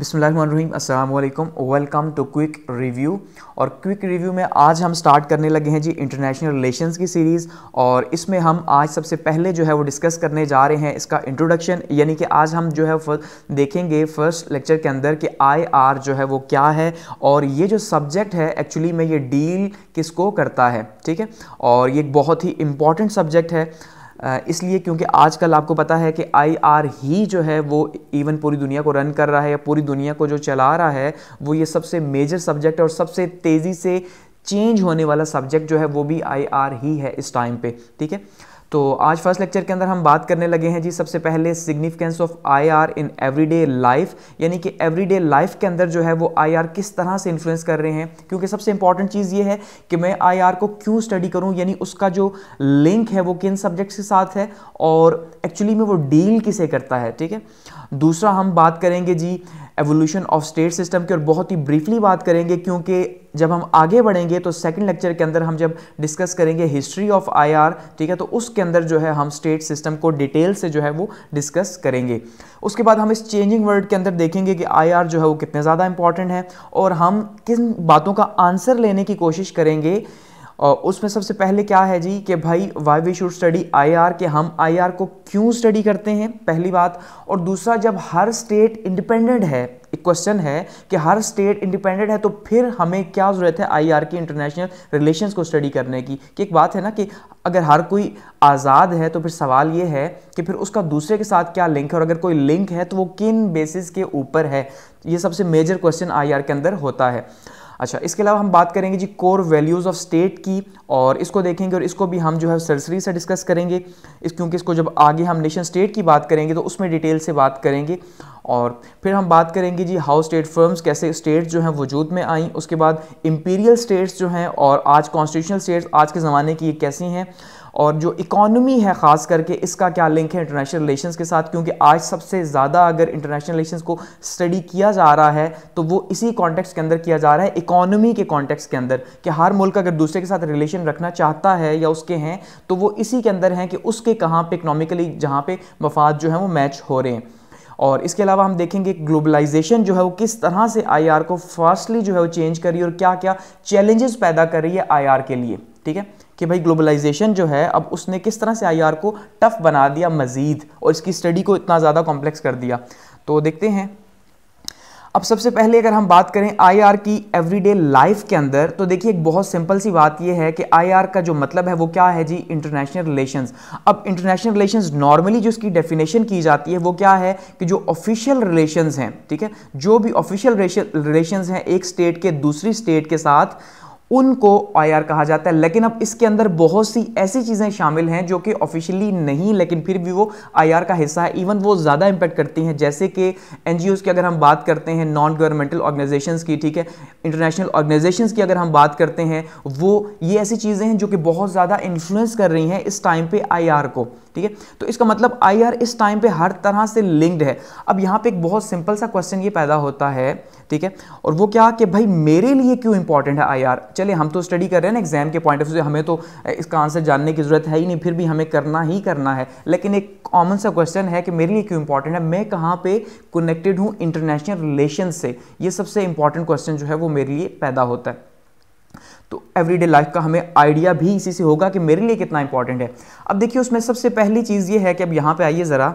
अस्सलाम अल्लाम welcome to quick review और क्विक रिव्यू में आज हम स्टार्ट करने लगे हैं जी इंटरनेशनल रिलेशंस की सीरीज़ और इसमें हम आज सबसे पहले जो है वो डिस्कस करने जा रहे हैं इसका इंट्रोडक्शन यानी कि आज हम जो है देखेंगे फर्स्ट लेक्चर के अंदर कि आई आर जो है वो क्या है और ये जो सब्जेक्ट है एक्चुअली में ये डील किसको करता है ठीक है और ये बहुत ही इम्पॉर्टेंट सब्जेक्ट है इसलिए क्योंकि आजकल आपको पता है कि आई आर ही जो है वो इवन पूरी दुनिया को रन कर रहा है या पूरी दुनिया को जो चला रहा है वो ये सबसे मेजर सब्जेक्ट है और सबसे तेज़ी से चेंज होने वाला सब्जेक्ट जो है वो भी आई आर ही है इस टाइम पे ठीक है तो आज फर्स्ट लेक्चर के अंदर हम बात करने लगे हैं जी सबसे पहले significance of IR in everyday life यानी कि एवरीडे लाइफ के अंदर जो है वो आईआर किस तरह से इन्फ्लुएंस कर रहे हैं क्योंकि सबसे इंपॉर्टेंट चीज़ ये है कि मैं आईआर को क्यों स्टडी करूं यानी उसका जो लिंक है वो किन सब्जेक्ट्स के साथ है और एक्चुअली में वो डील किसे करता है ठीक है दूसरा हम बात करेंगे जी एवोल्यूशन ऑफ स्टेट सिस्टम की और बहुत ही ब्रीफली बात करेंगे क्योंकि जब हम आगे बढ़ेंगे तो सेकंड लेक्चर के अंदर हम जब डिस्कस करेंगे हिस्ट्री ऑफ आईआर ठीक है तो उसके अंदर जो है हम स्टेट सिस्टम को डिटेल से जो है वो डिस्कस करेंगे उसके बाद हम इस चेंजिंग वर्ल्ड के अंदर देखेंगे कि आईआर जो है वो कितने ज़्यादा इंपॉर्टेंट है और हम किन बातों का आंसर लेने की कोशिश करेंगे और उसमें सबसे पहले क्या है जी कि भाई why we should study IR के हम आईआर को क्यों स्टडी करते हैं पहली बात और दूसरा जब हर स्टेट इंडिपेंडेंट है एक क्वेश्चन है कि हर स्टेट इंडिपेंडेंट है तो फिर हमें क्या ज़रूरत है आईआर की इंटरनेशनल रिलेशंस को स्टडी करने की कि एक बात है ना कि अगर हर कोई आज़ाद है तो फिर सवाल ये है कि फिर उसका दूसरे के साथ क्या लिंक है और अगर कोई लिंक है तो वो किन बेसिस के ऊपर है ये सबसे मेजर क्वेश्चन आर के अंदर होता है अच्छा इसके अलावा हम बात करेंगे जी कोर वैल्यूज़ ऑफ स्टेट की और इसको देखेंगे और इसको भी हम जो है सरसरी से डिस्कस करेंगे इस क्योंकि इसको जब आगे हम नेशन स्टेट की बात करेंगे तो उसमें डिटेल से बात करेंगे और फिर हम बात करेंगे जी हाउ स्टेट फर्म्स कैसे स्टेट जो हैं वजूद में आई उसके बाद इम्पीरियल स्टेट्स जो हैं और आज कॉन्स्टिट्यूशनल स्टेट्स आज के ज़माने की ये कैसी हैं और जो इकोनॉमी है ख़ास करके इसका क्या लिंक है इंटरनेशनल रिलेशंस के साथ क्योंकि आज सबसे ज़्यादा अगर इंटरनेशनल रिलेशंस को स्टडी किया जा रहा है तो वो इसी कॉन्टेक्स्ट के अंदर किया जा रहा है इकोनॉमी के कॉन्टेक्स्ट के अंदर कि हर मुल्क अगर दूसरे के साथ रिलेशन रखना चाहता है या उसके हैं तो वो इसी के अंदर हैं कि उसके कहाँ पर इकनॉमिकली जहाँ पर मफाद जो है वो मैच हो रहे हैं और इसके अलावा हम देखेंगे ग्लोबलाइजेशन जो है वो किस तरह से आईआर को फास्टली जो है वो चेंज कर रही है और क्या क्या चैलेंजेस पैदा कर रही है आईआर के लिए ठीक है कि भाई ग्लोबलाइजेशन जो है अब उसने किस तरह से आईआर को टफ बना दिया मज़ीद और इसकी स्टडी को इतना ज़्यादा कॉम्प्लेक्स कर दिया तो देखते हैं अब सबसे पहले अगर हम बात करें आईआर की एवरीडे लाइफ के अंदर तो देखिए एक बहुत सिंपल सी बात यह है कि आईआर का जो मतलब है वो क्या है जी इंटरनेशनल रिलेशंस अब इंटरनेशनल रिलेशंस नॉर्मली जो इसकी डेफिनेशन की जाती है वो क्या है कि जो ऑफिशियल रिलेशंस हैं ठीक है जो भी ऑफिशियल रिलेशंस हैं एक स्टेट के दूसरी स्टेट के साथ उनको ओ कहा जाता है लेकिन अब इसके अंदर बहुत सी ऐसी चीज़ें शामिल हैं जो कि ऑफिशियली नहीं लेकिन फिर भी वो आई का हिस्सा है इवन वो ज़्यादा इम्पैक्ट करती हैं जैसे कि एन की अगर हम बात करते हैं नॉन गवर्नमेंटल ऑर्गेनाइजेशन की ठीक है इंटरनेशनल ऑर्गेनाइजेशन की अगर हम बात करते हैं वो ये ऐसी चीज़ें हैं जो कि बहुत ज़्यादा इन्फ्लुएंस कर रही हैं इस टाइम पर आई को ठीक है तो इसका मतलब आई आर इस टाइम पे हर तरह से लिंक्ड है अब यहाँ पे एक बहुत सिंपल सा क्वेश्चन ये पैदा होता है ठीक है और वो क्या कि भाई मेरे लिए क्यों इंपॉर्टेंट है आई आर चलिए हम तो स्टडी कर रहे हैं ना एग्जाम के पॉइंट ऑफ व्यू हमें तो इसका आंसर जानने की ज़रूरत है ही नहीं फिर भी हमें करना ही करना है लेकिन एक कॉमन सा क्वेश्चन है कि मेरे लिए क्यों इंपॉर्टेंट है मैं कहाँ पे कनेक्टेड हूँ इंटरनेशनल रिलेशन से ये सबसे इंपॉर्टेंट क्वेश्चन जो है वो मेरे लिए पैदा होता है तो एवरीडे लाइफ का हमें आइडिया भी इसी से होगा कि मेरे लिए कितना इंपॉर्टेंट है अब देखिए उसमें सबसे पहली चीज़ ये है कि अब यहाँ पे आइए ज़रा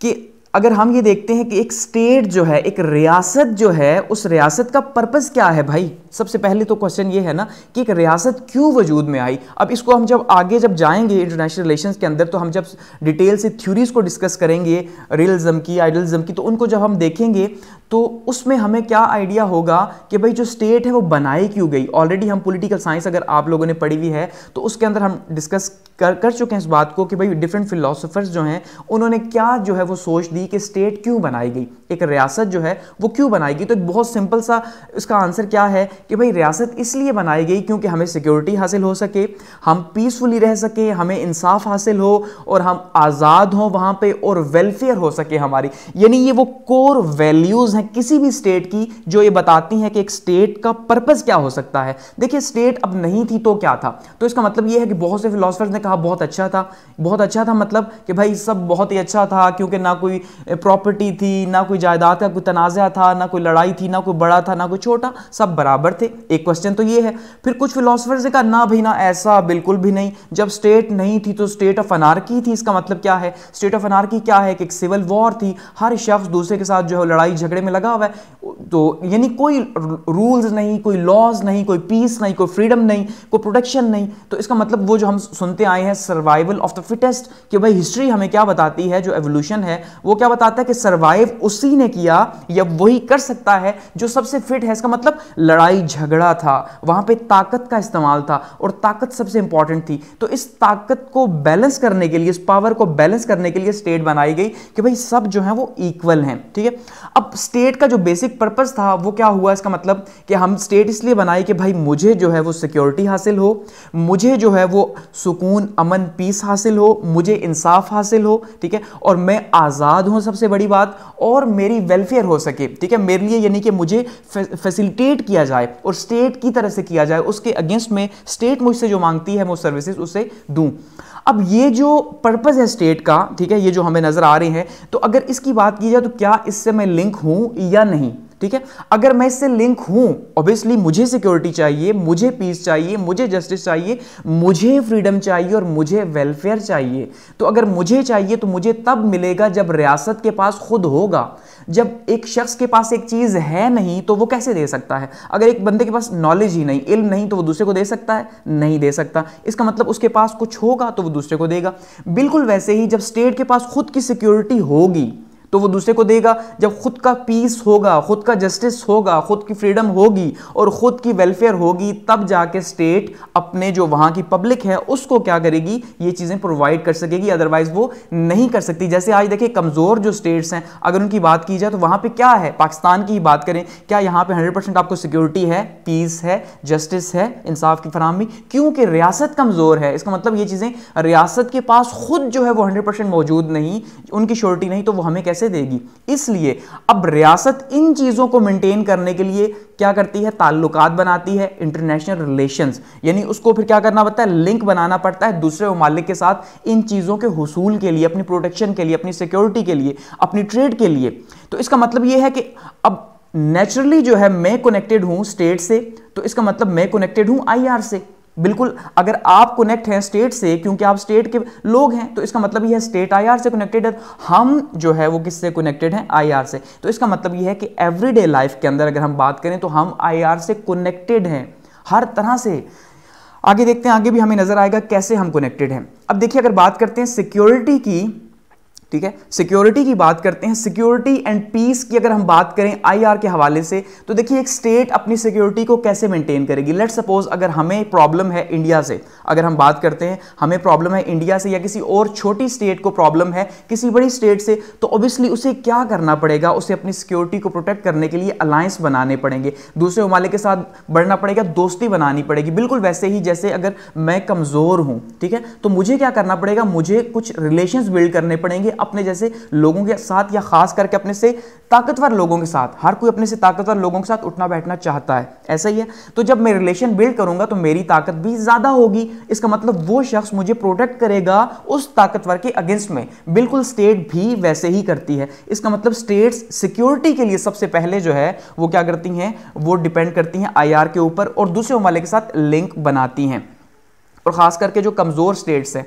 कि अगर हम ये देखते हैं कि एक स्टेट जो है एक रियासत जो है उस रियासत का पर्पज़ क्या है भाई सबसे पहले तो क्वेश्चन ये है ना कि एक रियासत क्यों वजूद में आई अब इसको हम जब आगे जब जाएंगे इंटरनेशनल रिलेशन के अंदर तो हम जब डिटेल से थ्योरीज को डिस्कस करेंगे रियलिज्म की आइडलिज्म की तो उनको जब हम देखेंगे तो उसमें हमें क्या आइडिया होगा कि भाई जो स्टेट है वो बनाई क्यों गई ऑलरेडी हम पोलिटिकल साइंस अगर आप लोगों ने पढ़ी हुई है तो उसके अंदर हम डिस्कस कर कर चुके हैं इस बात को कि भाई डिफरेंट फिलोसफर्स जो हैं उन्होंने क्या जो है वो सोच दी एक स्टेट क्यों बनाई गई एक रियासत जो है वो क्यों बनाई गई तो एक बहुत सिंपल सा इसका आंसर क्या है कि भाई रियासत इसलिए बनाई गई क्योंकि हमें सिक्योरिटी हासिल हो सके हम पीसफुली रह सके हमें इंसाफ हासिल हो और हम आज़ाद हों वहाँ पर और वेलफेयर हो सके हमारी यानी ये वो कोर वैल्यूज़ हैं किसी भी स्टेट की जो ये बताती हैं कि एक स्टेट का पर्पज़ क्या हो सकता है देखिए स्टेट अब नहीं थी तो क्या था तो इसका मतलब ये है कि बहुत से फिलोसफर्स ने कहा बहुत अच्छा था बहुत अच्छा था मतलब कि भाई सब बहुत ही अच्छा था क्योंकि ना कोई प्रॉपर्टी थी ना कोई जायदाद का कोई तनाज़ा था ना कोई लड़ाई थी ना कोई बड़ा था ना कोई छोटा सब बराबर थे एक क्वेश्चन तो ये है फिर कुछ फिलोसफर्स ने कहा ना भाई ना ऐसा बिल्कुल भी नहीं जब स्टेट नहीं थी तो स्टेट ऑफ अनारकी थी इसका मतलब क्या है स्टेट ऑफ अनारकी क्या है कि एक सिविल वॉर थी हर शख्स दूसरे के साथ जो है लड़ाई झगड़े में लगा हुआ है तो यानी कोई रूल्स नहीं कोई लॉज नहीं कोई पीस नहीं कोई फ्रीडम नहीं कोई प्रोटेक्शन नहीं तो इसका मतलब वो जो हम सुनते आए हैं सर्वाइवल ऑफ द फिटेस्ट कि भाई हिस्ट्री हमें क्या बताती है जो एवोल्यूशन है वो क्या बताता है कि सर्वाइव उसी ने किया या वही कर सकता है जो सबसे फिट है इसका मतलब लड़ाई झगड़ा था वहां पे ताकत का इस्तेमाल था और ताकत सबसे इंपॉर्टेंट थी तो इस ताकत को बैलेंस करने के लिए इस पावर को बैलेंस करने के लिए स्टेट बनाई गई कि भाई सब जो है वो इक्वल हैं ठीक है अब स्टेट का जो बेसिक पर्पज़ था वो क्या हुआ इसका मतलब कि हम स्टेट इसलिए बनाए कि भाई मुझे जो है वो सिक्योरिटी हासिल हो मुझे जो है वो सुकून अमन पीस हासिल हो मुझे इंसाफ हासिल हो ठीक है और मैं आज़ाद दूँ सबसे बड़ी बात और मेरी वेलफेयर हो सके ठीक है मेरे लिए यानी कि मुझे फैसिलिटेट किया जाए और स्टेट की तरह से किया जाए उसके अगेंस्ट में स्टेट मुझसे जो मांगती है मैं सर्विसेज उसे दूँ अब ये जो पर्पज़ है स्टेट का ठीक है ये जो हमें नज़र आ रही है तो अगर इसकी बात की जाए तो क्या इससे मैं लिंक हूँ या नहीं ठीक है अगर मैं इससे लिंक हूं ऑब्वियसली मुझे सिक्योरिटी चाहिए मुझे पीस चाहिए मुझे जस्टिस चाहिए मुझे फ्रीडम चाहिए और मुझे वेलफेयर चाहिए तो अगर मुझे चाहिए तो मुझे तब मिलेगा जब रियासत के पास खुद होगा जब एक शख्स के पास एक चीज़ है नहीं तो वो कैसे दे सकता है अगर एक बंदे के पास नॉलेज ही नहीं इल्म नहीं तो वो दूसरे को दे सकता है नहीं दे सकता इसका मतलब उसके पास कुछ होगा तो वो दूसरे को देगा बिल्कुल वैसे ही जब स्टेट के पास खुद की सिक्योरिटी होगी तो वो दूसरे को देगा जब खुद का पीस होगा खुद का जस्टिस होगा खुद की फ्रीडम होगी और खुद की वेलफेयर होगी तब जाके स्टेट अपने जो वहां की पब्लिक है उसको क्या करेगी ये चीज़ें प्रोवाइड कर सकेगी अदरवाइज वो नहीं कर सकती जैसे आज देखिए कमज़ोर जो स्टेट्स हैं अगर उनकी बात की जाए तो वहां पर क्या है पाकिस्तान की ही बात करें क्या यहां पर हंड्रेड आपको सिक्योरिटी है पीस है जस्टिस है इंसाफ की फरहमी क्योंकि रियासत कमज़ोर है इसका मतलब ये चीज़ें रियासत के पास खुद जो है वो हंड्रेड मौजूद नहीं उनकी श्योरिटी नहीं तो वो हमें कैसे कैसे देगी इसलिए अब रियासत इन चीज़ों को मेंटेन करने के लिए क्या करती है ताल्लुकात बनाती है इंटरनेशनल रिलेशंस यानी उसको फिर क्या करना पड़ता है लिंक बनाना पड़ता है दूसरे ममालिक के साथ इन चीज़ों के हसूल के लिए अपनी प्रोटेक्शन के लिए अपनी सिक्योरिटी के लिए अपनी ट्रेड के लिए तो इसका मतलब ये है कि अब नेचुरली जो है मैं कनेक्टेड हूँ स्टेट से तो इसका मतलब मैं कनेक्टेड हूँ आई से बिल्कुल अगर आप कनेक्ट हैं स्टेट से क्योंकि आप स्टेट के लोग हैं तो इसका मतलब यह है स्टेट आईआर से कनेक्टेड है हम जो है वो किससे कनेक्टेड हैं आईआर से तो इसका मतलब यह है कि एवरीडे लाइफ के अंदर अगर हम बात करें तो हम आईआर से कनेक्टेड हैं हर तरह से आगे देखते हैं आगे भी हमें नजर आएगा कैसे हम कनेक्टेड हैं अब देखिए अगर बात करते हैं सिक्योरिटी की ठीक है सिक्योरिटी की बात करते हैं सिक्योरिटी एंड पीस की अगर हम बात करें आईआर के हवाले से तो देखिए एक स्टेट अपनी सिक्योरिटी को कैसे मेंटेन करेगी लेट सपोज अगर हमें प्रॉब्लम है इंडिया से अगर हम बात करते हैं हमें प्रॉब्लम है इंडिया से या किसी और छोटी स्टेट को प्रॉब्लम है किसी बड़ी स्टेट से तो ऑब्वियसली उसे क्या करना पड़ेगा उसे अपनी सिक्योरिटी को प्रोटेक्ट करने के लिए अलायंस बनाने पड़ेंगे दूसरे ममालिक के साथ बढ़ना पड़ेगा दोस्ती बनानी पड़ेगी बिल्कुल वैसे ही जैसे अगर मैं कमज़ोर हूँ ठीक है तो मुझे क्या करना पड़ेगा मुझे कुछ रिलेशन बिल्ड करने पड़ेंगे अपने जैसे लोगों के साथ या खास करके अपने से ताकतवर लोगों के साथ हर कोई अपने से ताकतवर लोगों के साथ उठना बैठना चाहता है ऐसा ही है तो जब मैं रिलेशन बिल्ड करूंगा तो मेरी ताकत भी ज़्यादा होगी इसका मतलब वो शख्स मुझे प्रोटेक्ट करेगा उस ताकतवर के अगेंस्ट में बिल्कुल स्टेट भी वैसे ही करती है इसका मतलब स्टेट सिक्योरिटी के लिए सबसे पहले जो है वो क्या करती हैं वो डिपेंड करती हैं आई के ऊपर और दूसरे वाले के साथ लिंक बनाती हैं और ख़ास करके जो कमज़ोर स्टेट्स हैं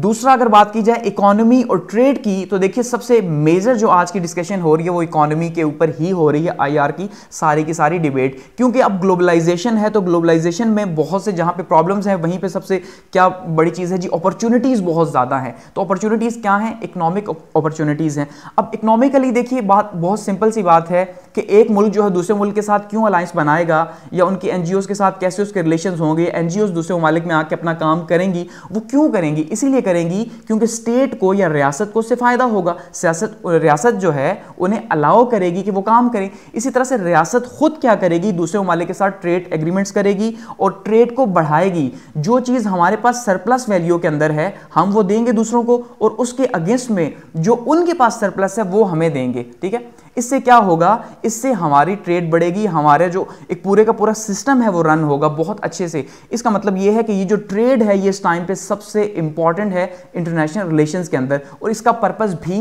दूसरा अगर बात की जाए इकोनॉमी और ट्रेड की तो देखिए सबसे मेजर जो आज की डिस्कशन हो रही है वो इकोनॉमी के ऊपर ही हो रही है आईआर की सारी की सारी डिबेट क्योंकि अब ग्लोबलाइजेशन है तो ग्लोबलाइजेशन में बहुत से जहाँ पे प्रॉब्लम्स हैं वहीं पे सबसे क्या बड़ी चीज़ है जी अपॉर्चुनिटीज़ बहुत ज़्यादा है तो अपॉर्चुनिटीज़ क्या हैं इकोनॉमिक अपॉर्चुनिटीज़ हैं अब इकोनॉमिकली देखिए बात बहुत सिंपल सी बात है कि एक मुल्क जो है दूसरे मुल्क के साथ क्यों अलायंस बनाएगा या उनकी एन के साथ कैसे उसके रिलेशन होंगे एन दूसरे ममालिक में आके अपना काम करेंगी वो क्यों करेंगी इसीलिए करेंगी क्योंकि स्टेट को या रियासत को उससे फ़ायदा होगा सियासत रियासत जो है उन्हें अलाउ करेगी कि वो काम करें इसी तरह से रियासत खुद क्या करेगी दूसरे ममालिक के साथ ट्रेड एग्रीमेंट्स करेगी और ट्रेड को बढ़ाएगी जो चीज़ हमारे पास सरप्लस वैल्यू के अंदर है हम वो देंगे दूसरों को और उसके अगेंस्ट में जो उनके पास सरप्लस है वो हमें देंगे ठीक है इससे क्या होगा इससे हमारी ट्रेड बढ़ेगी हमारे जो एक पूरे का पूरा सिस्टम है वो रन होगा बहुत अच्छे से इसका मतलब ये है कि ये जो ट्रेड है ये इस टाइम पे सबसे इंपॉर्टेंट है इंटरनेशनल रिलेशंस के अंदर और इसका पर्पस भी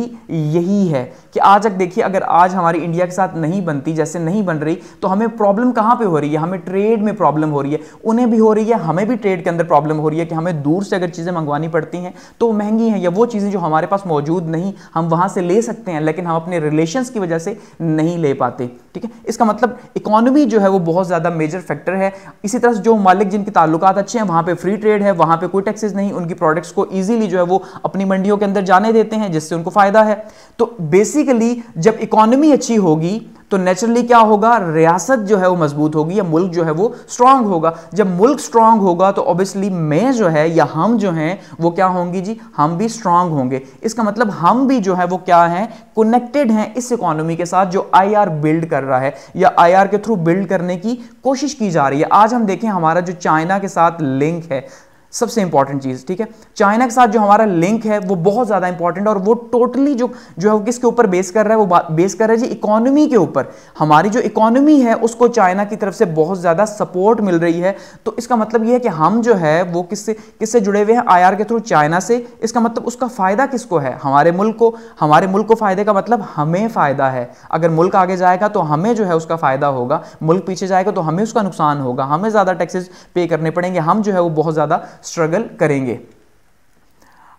यही है कि आज तक देखिए अगर आज हमारी इंडिया के साथ नहीं बनती जैसे नहीं बन रही तो हमें प्रॉब्लम कहाँ पर हो रही है हमें ट्रेड में प्रॉब्लम हो रही है उन्हें भी हो रही है हमें भी ट्रेड के अंदर प्रॉब्लम हो रही है कि हमें दूर से अगर चीज़ें मंगवानी पड़ती हैं तो महंगी हैं या वो चीज़ें जो हमारे पास मौजूद नहीं हम वहाँ से ले सकते हैं लेकिन हम अपने रिलेशन की वजह से नहीं ले पाते ठीक है इसका मतलब इकोनॉमी जो है वो बहुत ज़्यादा मेजर फैक्टर है इसी तरह से जो मालिक जिनके ताल्लुक अच्छे हैं वहां पे फ्री ट्रेड है वहां पे कोई टैक्सेस नहीं उनकी प्रोडक्ट्स को ईजिली जो है वो अपनी मंडियों के अंदर जाने देते हैं जिससे उनको फ़ायदा है तो बेसिकली जब इकोनॉमी अच्छी होगी तो नेचुरली क्या होगा रियासत जो है वो मजबूत होगी या मुल्क जो है वो स्ट्रांग होगा जब मुल्क स्ट्रांग होगा तो ऑब्वियसली मैं जो है या हम जो हैं वो क्या होंगी जी हम भी स्ट्रांग होंगे इसका मतलब हम भी जो है वो क्या है कनेक्टेड हैं इस इकोनॉमी के साथ जो आई बिल्ड कर रहा है या आई के थ्रू बिल्ड करने की कोशिश की जा रही है आज हम देखें हमारा जो चाइना के साथ लिंक है सबसे इंपॉर्टेंट चीज़ ठीक है चाइना के साथ जो हमारा लिंक है वो बहुत ज़्यादा इंपॉर्टेंट और वो टोटली जो जो है वो किसके ऊपर बेस कर रहा है वो बेस कर रहा है जी इकोनॉमी के ऊपर हमारी जो इकोनॉमी है उसको चाइना की तरफ से बहुत ज़्यादा सपोर्ट मिल रही है तो इसका मतलब ये है कि हम जो है वो किससे किससे जुड़े हुए हैं आई के थ्रू चाइना से इसका मतलब उसका फ़ायदा किसको है हमारे मुल्क को हमारे मुल्क को फ़ायदे का मतलब हमें फ़ायदा है अगर मुल्क आगे जाएगा तो हमें जो है उसका फ़ायदा होगा मुल्क पीछे जाएगा तो हमें उसका नुकसान होगा हमें ज़्यादा टैक्सेस पे करने पड़ेंगे हम जो है वो बहुत ज़्यादा स्ट्रगल करेंगे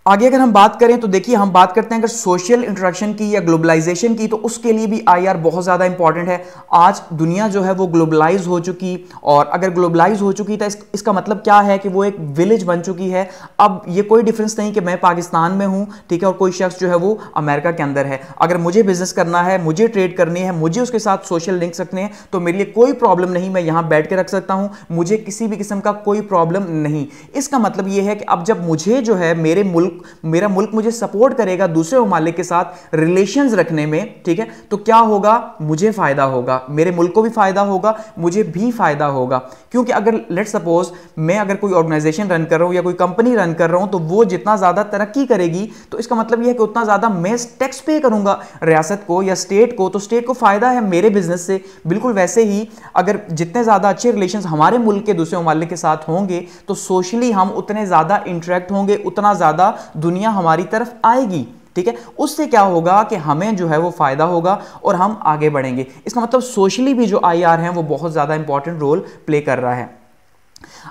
आगे अगर हम बात करें तो देखिए हम बात करते हैं अगर सोशल इंट्रैक्शन की या ग्लोबलाइजेशन की तो उसके लिए भी आईआर बहुत ज़्यादा इंपॉर्टेंट है आज दुनिया जो है वो ग्लोबलाइज हो चुकी और अगर ग्लोबलाइज हो चुकी तो इस, इसका मतलब क्या है कि वो एक विलेज बन चुकी है अब ये कोई डिफरेंस नहीं कि मैं पाकिस्तान में हूँ ठीक है और कोई शख्स जो है वो अमेरिका के अंदर है अगर मुझे बिजनेस करना है मुझे ट्रेड करनी है मुझे उसके साथ सोशल लिंक रखने हैं तो मेरे लिए कोई प्रॉब्लम नहीं मैं यहाँ बैठ के रख सकता हूँ मुझे किसी भी किस्म का कोई प्रॉब्लम नहीं इसका मतलब ये है कि अब जब मुझे जो है मेरे मुल्क मुल्क मेरा मुल्क मुझे सपोर्ट करेगा दूसरे ममालिक के साथ रिलेशन रखने में ठीक है तो क्या होगा मुझे फ़ायदा होगा मेरे मुल्क को भी फ़ायदा होगा मुझे भी फ़ायदा होगा क्योंकि अगर लेट सपोज मैं अगर कोई ऑर्गेनाइजेशन रन कर रहा हूँ या कोई कंपनी रन कर रहा हूँ तो वो जितना ज़्यादा तरक्की करेगी तो इसका मतलब यह है कि उतना ज़्यादा मैं टैक्स पे करूँगा रियासत को या स्टेट को तो स्टेट को फ़ायदा है मेरे बिजनेस से बिल्कुल वैसे ही अगर जितने ज़्यादा अच्छे रिलेशन हमारे मुल्क के दूसरे ममालिक के साथ होंगे तो सोशली हम उतने ज़्यादा इंटरेक्ट होंगे उतना ज़्यादा दुनिया हमारी तरफ आएगी ठीक है उससे क्या होगा कि हमें जो है वो फ़ायदा होगा और हम आगे बढ़ेंगे इसका मतलब सोशली भी जो आई आर हैं वो बहुत ज़्यादा इंपॉर्टेंट रोल प्ले कर रहा है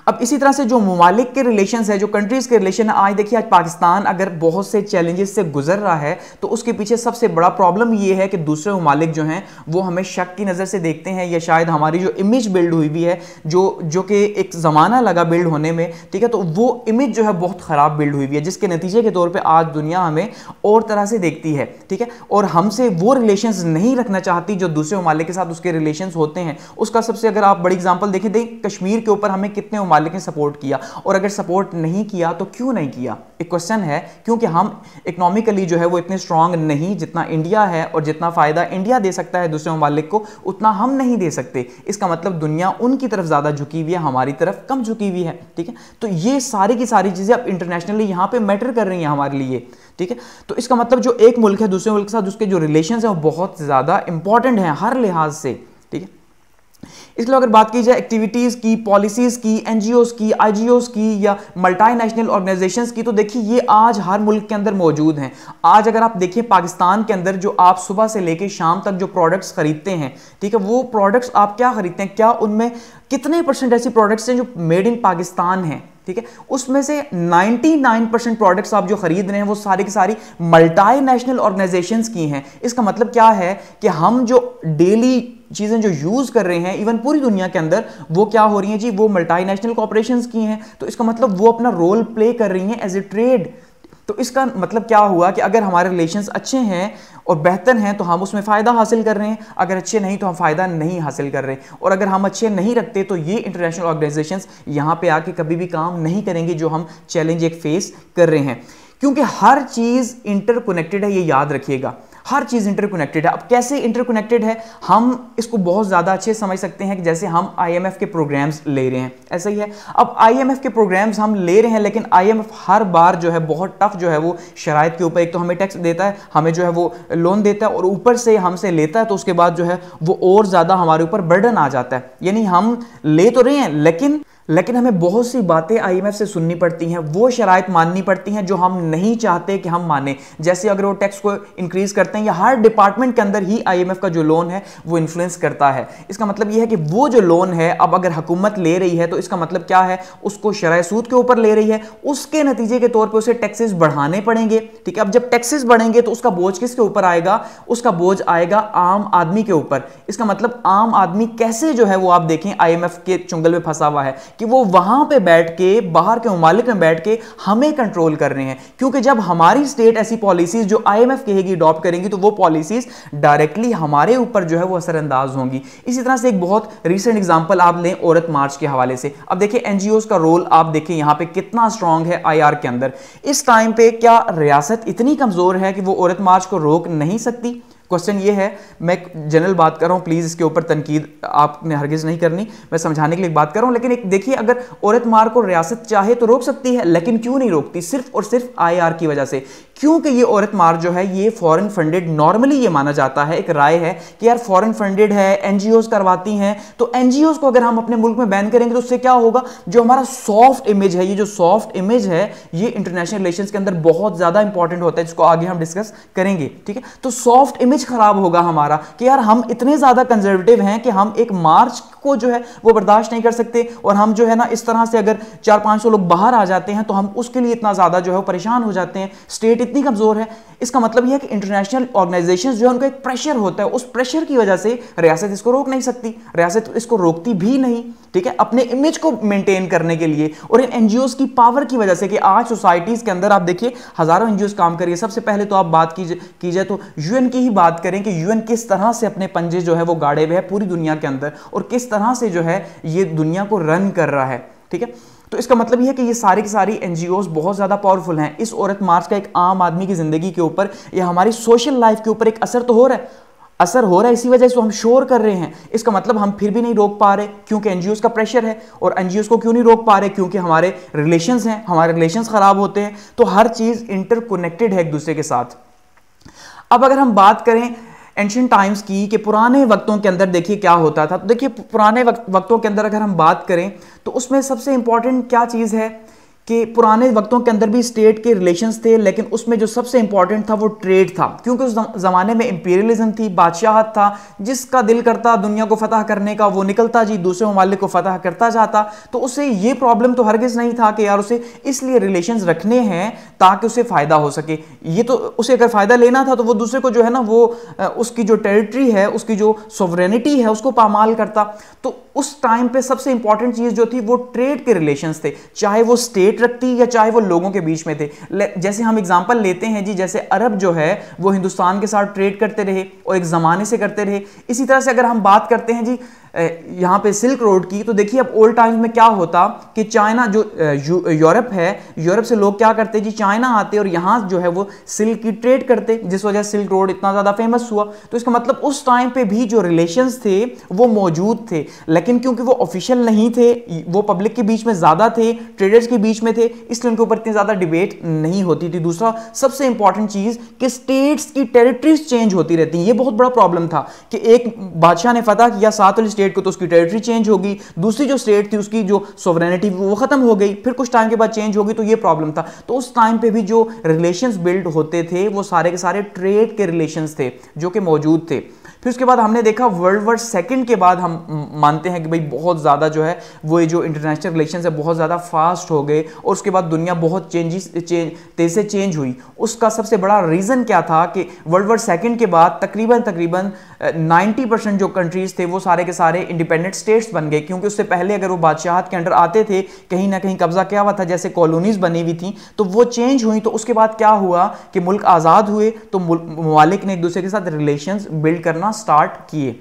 अब इसी तरह से जो ममालिक के रिलेशन है जो कंट्रीज के रिलेशन है आज देखिए आज पाकिस्तान अगर बहुत से चैलेंजेस से गुजर रहा है तो उसके पीछे सबसे बड़ा प्रॉब्लम ये है कि दूसरे ममालिक जो हैं वो हमें शक की नज़र से देखते हैं या शायद हमारी जो इमेज बिल्ड हुई भी है जो जो कि एक ज़माना लगा बिल्ड होने में ठीक है तो वो इमेज जो है बहुत ख़राब बिल्ड हुई हुई है जिसके नतीजे के तौर पर आज दुनिया हमें और तरह से देखती है ठीक है और हमसे वो रिलेशन नहीं रखना चाहती जो दूसरे ममालिक के साथ उसके रिलेशन होते हैं उसका सबसे अगर आप बड़ी एग्जाम्पल देखें देखें कश्मीर के ऊपर हमें कितने ममालिक ने सपोर्ट किया और अगर सपोर्ट नहीं किया तो क्यों नहीं किया एक क्वेश्चन है क्योंकि हम इकोनॉमिकली जो है वो इतने स्ट्रांग नहीं जितना इंडिया है और जितना फ़ायदा इंडिया दे सकता है दूसरे ममालिक को उतना हम नहीं दे सकते इसका मतलब दुनिया उनकी तरफ ज़्यादा झुकी हुई है हमारी तरफ कम झुकी हुई है ठीक है तो ये सारी की सारी चीज़ें अब इंटरनेशनली यहाँ पर मैटर कर रही हैं हमारे लिए ठीक है तो इसका मतलब जो एक मुल्क है दूसरे मुल्क के साथ उसके जो रिलेशन हैं वो बहुत ज़्यादा इंपॉर्टेंट हैं हर लिहाज से ठीक है इसके अगर बात की जाए एक्टिविटीज़ की पॉलिसीज़ की एन की आई की या मल्टीनेशनल ऑर्गेनाइजेशंस की तो देखिए ये आज हर मुल्क के अंदर मौजूद हैं आज अगर आप देखिए पाकिस्तान के अंदर जो आप सुबह से लेकर शाम तक जो प्रोडक्ट्स खरीदते हैं ठीक है वो प्रोडक्ट्स आप क्या खरीदते हैं क्या उनमें कितने परसेंट ऐसी प्रोडक्ट्स हैं जो मेड इन पाकिस्तान हैं ठीक है उसमें से 99 परसेंट प्रोडक्ट्स आप जो खरीद रहे हैं वो सारे की सारी मल्टाई नेशनल ऑर्गेनाइजेशन की हैं इसका मतलब क्या है कि हम जो डेली चीज़ें जो यूज़ कर रहे हैं इवन पूरी दुनिया के अंदर वो क्या हो रही हैं जी वो मल्टाइनेशनल नेशनल की हैं तो इसका मतलब वो अपना रोल प्ले कर रही हैं एज ए ट्रेड तो इसका मतलब क्या हुआ कि अगर हमारे रिलेशंस अच्छे हैं और बेहतर हैं तो हम उसमें फ़ायदा हासिल कर रहे हैं अगर अच्छे नहीं तो हम फ़ायदा नहीं हासिल कर रहे और अगर हम अच्छे नहीं रखते तो ये इंटरनेशनल ऑर्गेनाइजेशन यहाँ पर आके कभी भी काम नहीं करेंगे जो हम चैलेंज एक फेस कर रहे हैं क्योंकि हर चीज़ इंटरकोनेक्टेड है ये याद रखिएगा हर चीज़ इंटरकनेक्टेड है अब कैसे इंटरकनेक्टेड है हम इसको बहुत ज़्यादा अच्छे समझ सकते हैं कि जैसे हम आईएमएफ के प्रोग्राम्स ले रहे हैं ऐसा ही है अब आईएमएफ के प्रोग्राम्स हम ले रहे हैं लेकिन आईएमएफ हर बार जो है बहुत टफ जो है वो शराय के ऊपर एक तो हमें टैक्स देता है हमें जो है वो लोन देता है और ऊपर से हमसे लेता है तो उसके बाद जो है वो और ज़्यादा हमारे ऊपर बर्डन आ जाता है यानी हम ले तो रहे हैं लेकिन लेकिन हमें बहुत सी बातें आईएमएफ से सुननी पड़ती हैं वो शरात माननी पड़ती हैं जो हम नहीं चाहते कि हम माने जैसे अगर वो टैक्स को इंक्रीज़ करते हैं या हर डिपार्टमेंट के अंदर ही आईएमएफ का जो लोन है वो इन्फ्लुएंस करता है इसका मतलब ये है कि वो जो लोन है अब अगर हुकूमत ले रही है तो इसका मतलब क्या है उसको शराय सूद के ऊपर ले रही है उसके नतीजे के तौर पर उसे टैक्सेस बढ़ाने पड़ेंगे ठीक है अब जब टैक्सेस बढ़ेंगे तो उसका बोझ किसके ऊपर आएगा उसका बोझ आएगा आम आदमी के ऊपर इसका मतलब आम आदमी कैसे जो है वो आप देखें आई के चुंगल में फंसा हुआ है कि वो वहां पे बैठ के बाहर के ममालिक में बैठ के हमें कंट्रोल कर रहे हैं क्योंकि जब हमारी स्टेट ऐसी पॉलिसीज जो आई एम कहेगी अडॉप्ट करेंगी तो वो पॉलिसीज डायरेक्टली हमारे ऊपर जो है वो असरअंदाज होंगी इसी तरह से एक बहुत रिसेंट एग्जाम्पल आप लें औरत मार्च के हवाले से अब देखिए एन का रोल आप देखें यहाँ पे कितना स्ट्रांग है आई के अंदर इस टाइम पे क्या रियासत इतनी कमज़ोर है कि वो औरत मार्च को रोक नहीं सकती क्वेश्चन ये है मैं जनरल बात कर रहा हूँ प्लीज़ इसके ऊपर तनकीद आपने हरगिज़ नहीं करनी मैं समझाने के लिए बात कर रहा हूँ लेकिन एक देखिए अगर औरत मार को रियासत चाहे तो रोक सकती है लेकिन क्यों नहीं रोकती सिर्फ और सिर्फ आई की वजह से क्योंकि ये औरत मार जो है ये फॉरेन फंडेड नॉर्मली ये माना जाता है एक राय है कि यार फॉरेन फंडेड है एनजीओज करवाती हैं तो एनजीओज को अगर हम अपने मुल्क में बैन करेंगे तो उससे क्या होगा जो हमारा सॉफ्ट इमेज है ये जो सॉफ्ट इमेज है ये इंटरनेशनल रिलेशन के अंदर बहुत ज़्यादा इंपॉर्टेंट होता है जिसको आगे हम डिस्कस करेंगे ठीक है तो सॉफ्ट इमेज खराब होगा हमारा कि यार हम इतने ज़्यादा कंजर्वेटिव हैं कि हम एक मार्च को जो है वो बर्दाश्त नहीं कर सकते और हम जो है ना इस तरह से अगर चार पांच सौ लोग बाहर आ जाते हैं तो हम उसके लिए इतना ज़्यादा जो है परेशान हो जाते हैं स्टेट इतनी कमज़ोर है इसका मतलब यह है कि इंटरनेशनल ऑर्गेनाइजेशन जो है उनका एक प्रेशर होता है उस प्रेशर की वजह से रियासत इसको रोक नहीं सकती रियासत इसको रोकती भी नहीं ठीक है अपने इमेज को मेंटेन करने के लिए और इन एन की पावर की वजह से कि आज सोसाइटीज़ के अंदर आप देखिए हज़ारों एन काम करिए सबसे पहले तो आप बात की जाए तो यूएन की ही बात करें कि यूएन किस तरह से अपने पंजे जो है वो गाड़े हुए हैं पूरी दुनिया के अंदर और किस तरह से जो है ये दुनिया को रन कर रहा है ठीक है तो इसका मतलब यह है कि ये सारे की सारी एनजीओ बहुत ज़्यादा पावरफुल हैं इस औरत मार्च का एक आम आदमी की ज़िंदगी के ऊपर या हमारी सोशल लाइफ के ऊपर एक असर तो हो रहा है असर हो रहा है इसी वजह से हम शोर कर रहे हैं इसका मतलब हम फिर भी नहीं रोक पा रहे क्योंकि एनजीओ का प्रेशर है और एनजीओ को क्यों नहीं रोक पा रहे क्योंकि हमारे रिलेशन हैं हमारे रिलेशन ख़राब होते हैं तो हर चीज़ इंटरकोनेक्टेड है एक दूसरे के साथ अब अगर हम बात करें एंशंट टाइम्स की कि पुराने वक्तों के अंदर देखिए क्या होता था तो देखिए पुराने वक्तों के अंदर अगर हम बात करें तो उसमें सबसे इंपॉर्टेंट क्या चीज़ है कि पुराने वक्तों के अंदर भी स्टेट के रिलेशंस थे लेकिन उसमें जो सबसे इंपॉर्टेंट था वो ट्रेड था क्योंकि उस ज़माने में इम्पीरियलिज्म थी बादशाहत था जिसका दिल करता दुनिया को फतह करने का वो निकलता जी दूसरे ममालिक को फतह करता जाता तो उसे ये प्रॉब्लम तो हरगिज़ नहीं था कि यार उसे इसलिए रिलेशन रखने हैं ताकि उसे फ़ायदा हो सके ये तो उसे अगर फ़ायदा लेना था तो वो दूसरे को जो है ना वो उसकी जो टेरिटरी है उसकी जो सोवरेनिटी है उसको पामाल करता तो उस टाइम पे सबसे इंपॉर्टेंट चीज़ जो थी वो ट्रेड के रिलेशंस थे चाहे वो स्टेट रखती या चाहे वो लोगों के बीच में थे जैसे हम एग्जाम्पल लेते हैं जी जैसे अरब जो है वो हिंदुस्तान के साथ ट्रेड करते रहे और एक ज़माने से करते रहे इसी तरह से अगर हम बात करते हैं जी यहाँ पे सिल्क रोड की तो देखिए अब ओल्ड टाइम्स में क्या होता कि चाइना जो यूरोप है यूरोप से लोग क्या करते जी चाइना आते और यहाँ जो है वो सिल्क की ट्रेड करते जिस वजह से सिल्क रोड इतना ज़्यादा फेमस हुआ तो इसका मतलब उस टाइम पे भी जो रिलेशंस थे वो मौजूद थे लेकिन क्योंकि वो ऑफिशियल नहीं थे वो पब्लिक के बीच में ज़्यादा थे ट्रेडर्स के बीच में थे इसलिए उनके ऊपर इतनी ज़्यादा डिबेट नहीं होती थी दूसरा सबसे इंपॉर्टेंट चीज़ कि स्टेट्स की टेरिटरीज चेंज होती रहती ये बहुत बड़ा प्रॉब्लम था कि एक बादशाह ने फतह किया सात स्टेट स्टेट को तो उसकी टेरिटरी चेंज होगी दूसरी जो स्टेट थी उसकी जो सोवरेनिटी वो खत्म हो गई फिर कुछ टाइम के बाद चेंज होगी तो ये प्रॉब्लम था तो उस टाइम पे भी जो रिलेशंस बिल्ड होते थे वो सारे के सारे ट्रेड के रिलेशंस थे जो कि मौजूद थे फिर उसके बाद हमने देखा वर्ल्ड वॉर सेकेंड के बाद हम मानते हैं कि भाई बहुत ज़्यादा जो है वो ये जो इंटरनेशनल रिलेशन है बहुत ज़्यादा फास्ट हो गए और उसके बाद दुनिया बहुत चेंजिस चेंज तेज से चेंज हुई उसका सबसे बड़ा रीज़न क्या था कि वर्ल्ड वॉर सेकेंड के बाद तकरीबन तकरीबन 90 परसेंट जो कंट्रीज थे वो सारे के सारे इंडिपेंडेंट स्टेट्स बन गए क्योंकि उससे पहले अगर वो बादशाहत के अंडर आते थे कहीं ना कहीं कब्जा क्या हुआ था जैसे कॉलोनीज बनी हुई थी तो वो चेंज हुई तो उसके बाद क्या हुआ कि मुल्क आज़ाद हुए तो ममालिक ने एक दूसरे के साथ रिलेशन बिल्ड करना स्टार्ट किए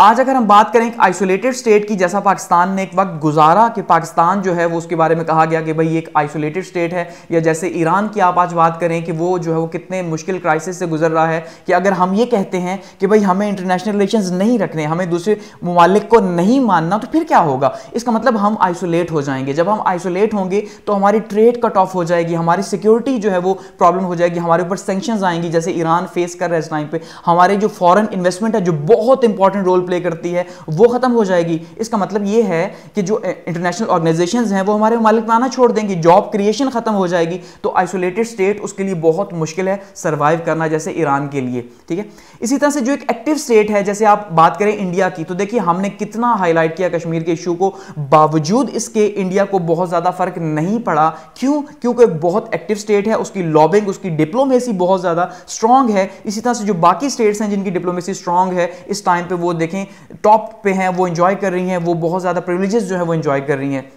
आज अगर हम बात करें आइसोलेटेड स्टेट की जैसा पाकिस्तान ने एक वक्त गुजारा कि पाकिस्तान जो है वो उसके बारे में कहा गया कि भाई एक आइसोलेटेड स्टेट है या जैसे ईरान की आप आज बात करें कि वो जो है वो कितने मुश्किल क्राइसिस से गुजर रहा है कि अगर हम ये कहते हैं कि भाई हमें इंटरनेशनल रिलेशन नहीं रखने हमें दूसरे ममालिक को नहीं मानना तो फिर क्या होगा इसका मतलब हम आइसोलेट हो जाएंगे जब हम आइसोलेट होंगे तो हमारी ट्रेड कट ऑफ हो जाएगी हमारी सिक्योरिटी जो है वो प्रॉब्लम हो जाएगी हमारे ऊपर सेंक्शन आएंगी जैसे ईरान फेस कर रहा है इस टाइम पर हमारे जो फॉरन इन्वेस्टमेंट है जो बहुत इंपॉर्टेंट रोल रोल प्ले करती है वो ख़त्म हो जाएगी इसका मतलब ये है कि जो इंटरनेशनल ऑर्गेनाइजेशंस हैं वो हमारे मालिक में आना छोड़ देंगी जॉब क्रिएशन ख़त्म हो जाएगी तो आइसोलेटेड स्टेट उसके लिए बहुत मुश्किल है सर्वाइव करना जैसे ईरान के लिए ठीक है इसी तरह से जो एक एक्टिव स्टेट है जैसे आप बात करें इंडिया की तो देखिए हमने कितना हाईलाइट किया कश्मीर के इशू को बावजूद इसके इंडिया को बहुत ज़्यादा फ़र्क नहीं पड़ा क्यों क्योंकि बहुत एक्टिव स्टेट है उसकी लॉबिंग उसकी डिप्लोमेसी बहुत ज़्यादा स्ट्रांग है इसी तरह से जो बाकी स्टेट्स हैं जिनकी डिप्लोमेसी स्ट्रांग है इस टाइम पर वो देखें देखें टॉप पे हैं वो इंजॉय कर रही हैं वो बहुत ज़्यादा प्रिवलेजेस जो है वो इंजॉय कर रही हैं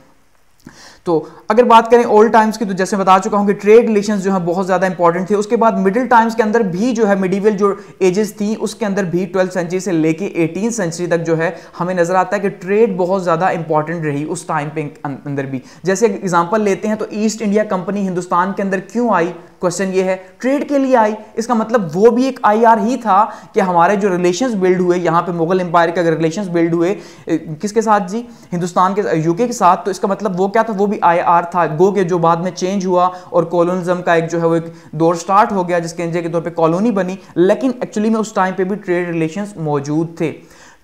तो अगर बात करें ओल्ड टाइम्स की तो जैसे बता चुका हूं कि ट्रेड रिलेशन जो है बहुत ज़्यादा इंपॉर्टेंट थे उसके बाद मिडिल टाइम्स के अंदर भी जो है मिडिवल जो एजेस थी उसके अंदर भी ट्वेल्थ सेंचुरी से लेके एटीन सेंचुरी तक जो है हमें नज़र आता है कि ट्रेड बहुत ज़्यादा इंपॉर्टेंट रही उस टाइम पे अं-, अंदर भी जैसे एग्जाम्पल लेते हैं तो ईस्ट इंडिया कंपनी हिंदुस्तान के अंदर क्यों आई क्वेश्चन ये है ट्रेड के लिए आई इसका मतलब वो भी एक आईआर ही था कि हमारे जो रिलेशंस बिल्ड हुए यहाँ पे मुगल एम्पायर के अगर रिलेशंस बिल्ड हुए किसके साथ जी हिंदुस्तान के यूके के साथ तो इसका मतलब वो क्या था वो भी आईआर था गो के जो बाद में चेंज हुआ और कॉलोनिज्म का एक जो है वो एक दौर स्टार्ट हो गया जिसके एनजे के तौर पर कॉलोनी बनी लेकिन एक्चुअली में उस टाइम पर भी ट्रेड रिलेशन मौजूद थे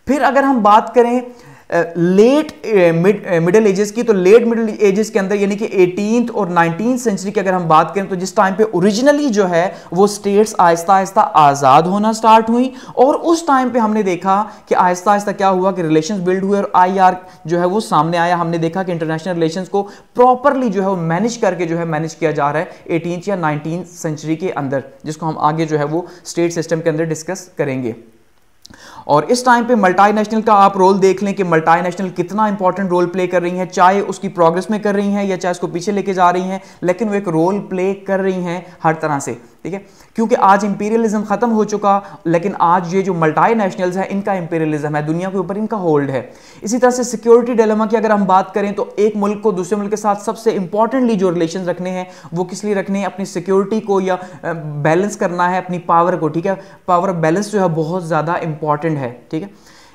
फिर अगर हम बात करें लेट मिडिल एजेस की तो लेट मिडिल एजेस के अंदर यानी कि एटीन और नाइनटीन सेंचुरी की अगर हम बात करें तो जिस टाइम पे ओरिजिनली जो है वो स्टेट्स आहिस्ता आहिस्ता आज़ाद होना स्टार्ट हुई और उस टाइम पे हमने देखा कि आहिस्ता आहिस्ता क्या हुआ कि रिलेशन बिल्ड हुए और आई जो है वो सामने आया हमने देखा कि इंटरनेशनल रिलेशन को प्रॉपरली जो है वो मैनेज करके जो है मैनेज किया जा रहा है एटीन या नाइनटीन सेंचुरी के अंदर जिसको हम आगे जो है वो स्टेट सिस्टम के अंदर डिस्कस करेंगे और इस टाइम पे मल्टीनेशनल का आप रोल देख लें कि मल्टीनेशनल कितना इंपॉर्टेंट रोल प्ले कर रही हैं चाहे उसकी प्रोग्रेस में कर रही हैं या चाहे उसको पीछे लेके जा रही हैं लेकिन वो एक रोल प्ले कर रही हैं हर तरह से ठीक है क्योंकि आज इंपीरियलिज्म ख़त्म हो चुका लेकिन आज ये जो मल्टाई नेशनल्स हैं इनका इंपीरियलिज्म है दुनिया के ऊपर इनका होल्ड है इसी तरह से सिक्योरिटी डेलमा की अगर हम बात करें तो एक मुल्क को दूसरे मुल्क के साथ सबसे इंपॉर्टेंटली जो रिलेशन रखने हैं वो किस लिए रखने हैं अपनी सिक्योरिटी को या बैलेंस करना है अपनी पावर को ठीक है पावर बैलेंस जो है बहुत ज़्यादा इंपॉर्टेंट है ठीक है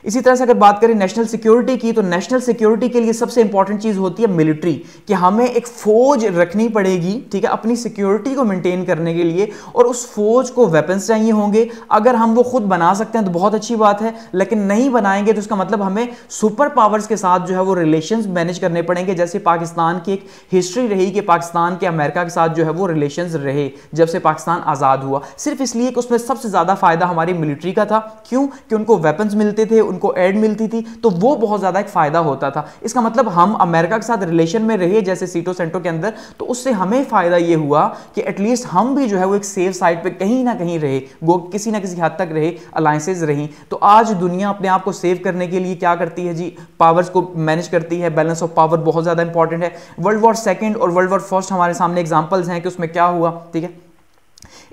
इसी तरह से अगर बात करें नेशनल सिक्योरिटी की तो नेशनल सिक्योरिटी के लिए सबसे इंपॉर्टेंट चीज़ होती है मिलिट्री कि हमें एक फ़ौज रखनी पड़ेगी ठीक है अपनी सिक्योरिटी को मेंटेन करने के लिए और उस फौज को वेपन्स चाहिए होंगे अगर हम वो खुद बना सकते हैं तो बहुत अच्छी बात है लेकिन नहीं बनाएंगे तो उसका मतलब हमें सुपर पावर्स के साथ जो है वो रिलेशन मैनेज करने पड़ेंगे जैसे पाकिस्तान की एक हिस्ट्री रही कि पाकिस्तान के अमेरिका के साथ जो है वो रिलेशन रहे जब से पाकिस्तान आज़ाद हुआ सिर्फ इसलिए कि उसमें सबसे ज़्यादा फ़ायदा हमारी मिलिट्री का था क्यों कि उनको वेपन्स मिलते थे उनको एड मिलती थी तो वो बहुत ज़्यादा एक फ़ायदा होता था इसका मतलब हम अमेरिका के साथ रिलेशन में रहे जैसे सीटो सेंटो के अंदर तो उससे हमें फ़ायदा ये हुआ कि एटलीस्ट हम भी जो है वो एक सेफ साइड पर कहीं ना कहीं रहे वो किसी ना किसी हद तक रहे अलाइंसेज रहीं तो आज दुनिया अपने आप को सेव करने के लिए क्या करती है जी पावर्स को मैनेज करती है बैलेंस ऑफ पावर बहुत ज़्यादा इंपॉर्टेंट है वर्ल्ड वॉर सेकेंड और वर्ल्ड वॉर फर्स्ट हमारे सामने एग्जाम्पल्स हैं कि उसमें क्या हुआ ठीक है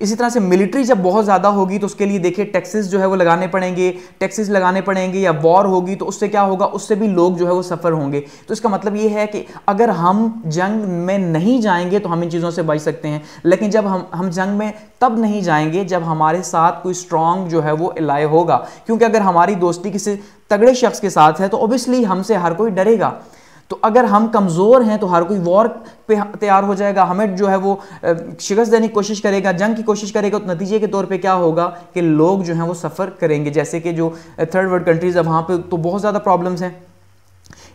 इसी तरह से मिलिट्री जब बहुत ज़्यादा होगी तो उसके लिए देखिए टैक्सेस जो है वो लगाने पड़ेंगे टैक्सेस लगाने पड़ेंगे या वॉर होगी तो उससे क्या होगा उससे भी लोग जो है वो सफ़र होंगे तो इसका मतलब ये है कि अगर हम जंग में नहीं जाएंगे तो हम इन चीज़ों से बच सकते हैं लेकिन जब हम हम जंग में तब नहीं जाएंगे जब हमारे साथ कोई स्ट्रांग जो है वो एलाय होगा क्योंकि अगर हमारी दोस्ती किसी तगड़े शख्स के साथ है तो ओबियसली हमसे हर कोई डरेगा तो अगर हम कमज़ोर हैं तो हर कोई वॉर पे तैयार हो जाएगा हमें जो है वो शिकस्त देने की कोशिश करेगा जंग की कोशिश करेगा तो नतीजे के तौर पे क्या होगा कि लोग जो हैं वो सफ़र करेंगे जैसे कि जो थर्ड वर्ल्ड कंट्रीज़ है वहाँ पर तो बहुत ज़्यादा प्रॉब्लम्स हैं